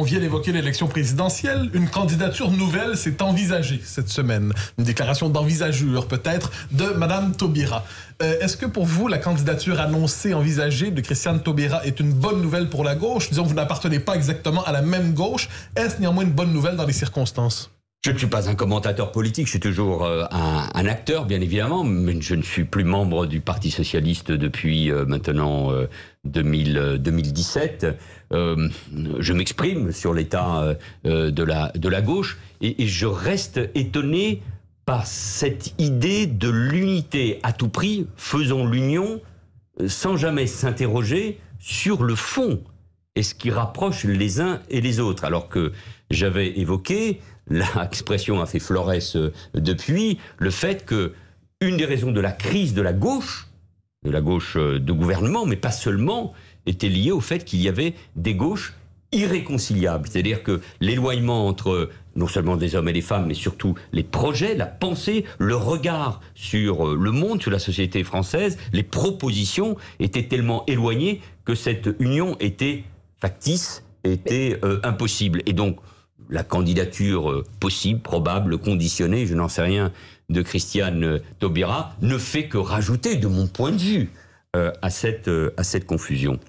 On vient d'évoquer l'élection présidentielle. Une candidature nouvelle s'est envisagée cette semaine. Une déclaration d'envisageur, peut-être, de Mme Taubira. Euh, est-ce que pour vous, la candidature annoncée, envisagée de Christiane Taubira est une bonne nouvelle pour la gauche Disons, que vous n'appartenez pas exactement à la même gauche. Est-ce néanmoins une bonne nouvelle dans les circonstances je ne suis pas un commentateur politique, je suis toujours euh, un, acteur, bien évidemment, mais je ne suis plus membre du Parti socialiste depuis euh, maintenant 2017. Euh, je m'exprime sur l'état de, la, de la gauche et, et je reste étonné par cette idée de l'unité à tout prix, faisons l'union, sans jamais s'interroger sur le fond et ce qui rapproche les uns et les autres. Alors que j'avais évoqué, l'expression a fait Flores euh, depuis, le fait que une des raisons de la crise de la gauche, de la gauche euh, de gouvernement, mais pas seulement, était liée au fait qu'il y avait des gauches irréconciliables. C'est-à-dire que l'éloignement entre euh, non seulement des hommes et des femmes, mais surtout les projets, la pensée, le regard sur le monde, sur la société française, les propositions étaient tellement éloignées que cette union était factice était euh, impossible. Et donc, la candidature euh, possible, probable, conditionnée, je n'en sais rien, de Christiane euh, Taubira ne fait que rajouter, de mon point de vue, à, à cette confusion.